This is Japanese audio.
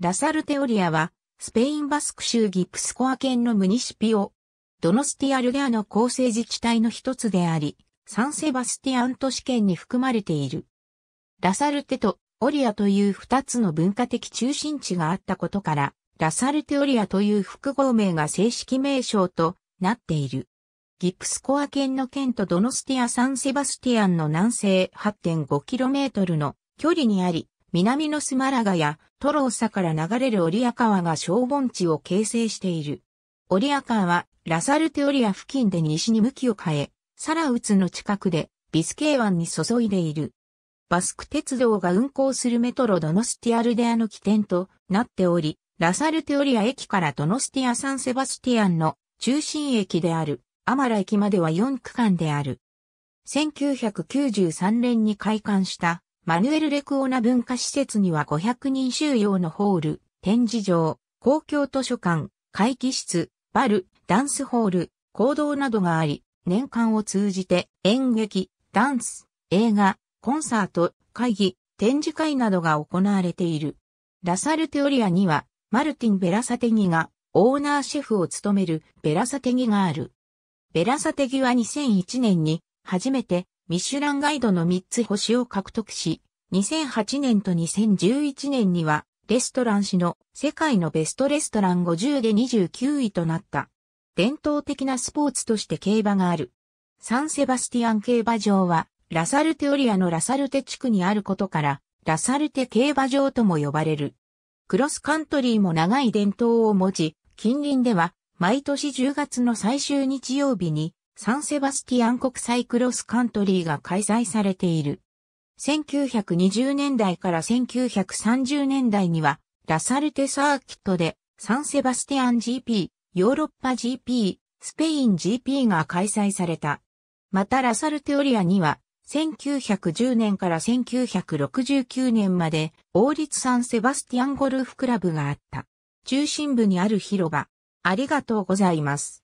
ラサルテオリアは、スペインバスク州ギプスコア県のムニシピオ、ドノスティアルデアの構成自治体の一つであり、サンセバスティアン都市圏に含まれている。ラサルテとオリアという二つの文化的中心地があったことから、ラサルテオリアという複合名が正式名称となっている。ギプスコア県の県とドノスティア・サンセバスティアンの南西 8.5km の距離にあり、南のスマラガやトローサから流れるオリア川が小盆地を形成している。オリア川はラサルテオリア付近で西に向きを変え、サラウツの近くでビスケー湾に注いでいる。バスク鉄道が運行するメトロドノスティアルデアの起点となっており、ラサルテオリア駅からドノスティア・サンセバスティアンの中心駅であるアマラ駅までは4区間である。1993年に開館したマヌエル・レクオーナ文化施設には500人収容のホール、展示場、公共図書館、会議室、バル、ダンスホール、行動などがあり、年間を通じて演劇、ダンス、映画、コンサート、会議、展示会などが行われている。ラサルテオリアには、マルティン・ベラサテギがオーナーシェフを務めるベラサテギがある。ベラサテギは2001年に初めてミシュランガイドの3つ星を獲得し、2008年と2011年には、レストラン誌の世界のベストレストラン50で29位となった。伝統的なスポーツとして競馬がある。サンセバスティアン競馬場は、ラサルテオリアのラサルテ地区にあることから、ラサルテ競馬場とも呼ばれる。クロスカントリーも長い伝統を持ち、近隣では毎年10月の最終日曜日にサンセバスティアン国際クロスカントリーが開催されている。1920年代から1930年代には、ラサルテサーキットで、サンセバスティアン GP、ヨーロッパ GP、スペイン GP が開催された。またラサルテオリアには、1910年から1969年まで、王立サンセバスティアンゴルフクラブがあった。中心部にある広場。ありがとうございます。